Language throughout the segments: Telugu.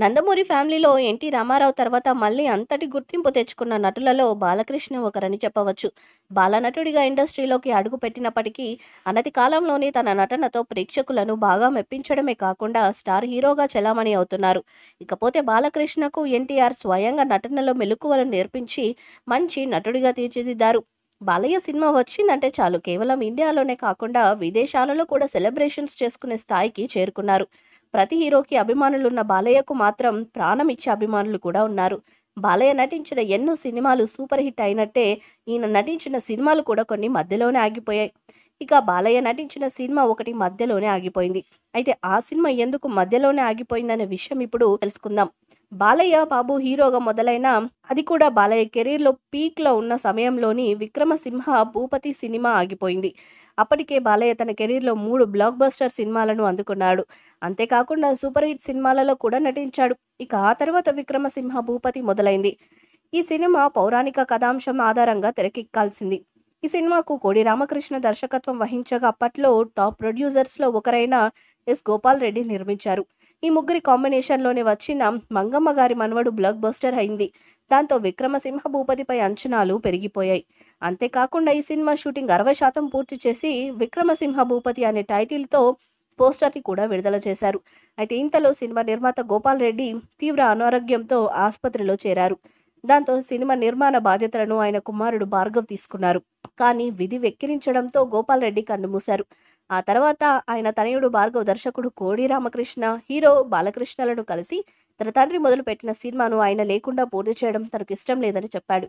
నందమూరి ఫ్యామిలీలో ఎన్టీ రామారావు తర్వాత మళ్ళీ అంతటి గుర్తింపు తెచ్చుకున్న నటులలో బాలకృష్ణ ఒకరని చెప్పవచ్చు బాలనటుడిగా ఇండస్ట్రీలోకి అడుగు పెట్టినప్పటికీ అనతి కాలంలోనే తన నటనతో ప్రేక్షకులను బాగా మెప్పించడమే కాకుండా స్టార్ హీరోగా చెలామణి అవుతున్నారు ఇకపోతే బాలకృష్ణకు ఎన్టీఆర్ స్వయంగా నటనలో మెలకువలను నేర్పించి మంచి నటుడిగా తీర్చిదిద్దారు బాలయ్య సినిమా వచ్చిందంటే చాలు కేవలం ఇండియాలోనే కాకుండా విదేశాలలో కూడా సెలబ్రేషన్స్ చేసుకునే స్థాయికి చేరుకున్నారు ప్రతి హీరోకి అభిమానులున్న బాలయ్యకు మాత్రం ప్రాణం ఇచ్చే అభిమానులు కూడా ఉన్నారు బాలయ్య నటించిన ఎన్నో సినిమాలు సూపర్ హిట్ అయినట్టే ఈయన నటించిన సినిమాలు కూడా కొన్ని మధ్యలోనే ఆగిపోయాయి ఇక బాలయ్య నటించిన సినిమా ఒకటి మధ్యలోనే ఆగిపోయింది అయితే ఆ సినిమా ఎందుకు మధ్యలోనే ఆగిపోయిందనే విషయం ఇప్పుడు తెలుసుకుందాం బాలయ్య బాబు హీరోగా మొదలైన అది కూడా బాలయ్య కెరీర్లో పీక్లో ఉన్న సమయంలోని విక్రమసింహ భూపతి సినిమా ఆగిపోయింది అప్పటికే బాలయ్య తన కెరీర్లో మూడు బ్లాక్ బస్టర్ సినిమాలను అందుకున్నాడు అంతేకాకుండా సూపర్ హిట్ సినిమాలలో కూడా నటించాడు ఇక ఆ తర్వాత విక్రమసింహ భూపతి మొదలైంది ఈ సినిమా పౌరాణిక కథాంశం ఆధారంగా తెరకెక్కాల్సింది ఈ సినిమాకు కోడి రామకృష్ణ దర్శకత్వం వహించగా అప్పట్లో టాప్ ప్రొడ్యూసర్స్లో ఒకరైన ఎస్ గోపాల్ రెడ్డి నిర్మించారు ఈ ముగ్గురి కాంబినేషన్లోనే వచ్చిన మంగమ్మ గారి మనవడు బ్లాక్ బస్టర్ అయింది దాంతో విక్రమసింహ భూపతిపై అంచనాలు పెరిగిపోయాయి అంతేకాకుండా ఈ సినిమా షూటింగ్ అరవై శాతం పూర్తి చేసి విక్రమసింహ భూపతి అనే టైటిల్తో పోస్టర్ని కూడా విడుదల చేశారు అయితే ఇంతలో సినిమా నిర్మాత గోపాల్ రెడ్డి తీవ్ర అనారోగ్యంతో ఆసుపత్రిలో చేరారు దాంతో సినిమా నిర్మాణ బాధ్యతలను ఆయన కుమారుడు భార్గవ్ తీసుకున్నారు కానీ విధి వెక్కిరించడంతో గోపాల్ రెడ్డి కన్నుమూశారు ఆ తర్వాత ఆయన తనయుడు భార్గవ దర్శకుడు కోడి రామకృష్ణ హీరో బాలకృష్ణలను కలిసి తన తండ్రి మొదలుపెట్టిన సినిమాను ఆయన లేకుండా పూర్తి చేయడం తనకు ఇష్టం లేదని చెప్పాడు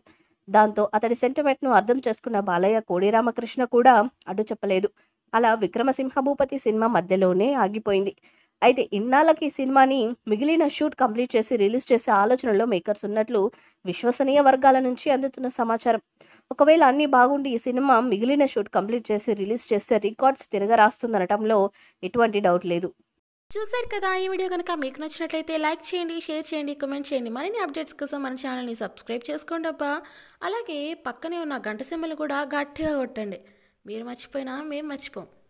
దాంతో అతడి సెంటిమెంట్ను అర్థం చేసుకున్న బాలయ్య కోడి రామకృష్ణ కూడా అడ్డు చెప్పలేదు అలా విక్రమసింహ భూపతి సినిమా మధ్యలోనే ఆగిపోయింది అయితే ఇన్నాళ్ళకి సినిమాని మిగిలిన షూట్ కంప్లీట్ చేసి రిలీజ్ చేసే ఆలోచనలో మేకర్స్ ఉన్నట్లు విశ్వసనీయ వర్గాల నుంచి అందుతున్న సమాచారం ఒకవేళ అన్నీ బాగుండి ఈ సినిమా మిగిలిన షూట్ కంప్లీట్ చేసి రిలీజ్ చేస్తే రికార్డ్స్ తిరగరాస్తుందనటంలో ఎటువంటి డౌట్ లేదు చూశారు కదా ఈ వీడియో కనుక మీకు నచ్చినట్లయితే లైక్ చేయండి షేర్ చేయండి కమెంట్ చేయండి మరిన్ని అప్డేట్స్ కోసం మన ఛానల్ని సబ్స్క్రైబ్ చేసుకోండి అబ్బా అలాగే పక్కనే ఉన్న గంట సింబల్ కూడా గట్టిగా కొట్టండి మీరు మర్చిపోయినా మేము మర్చిపోం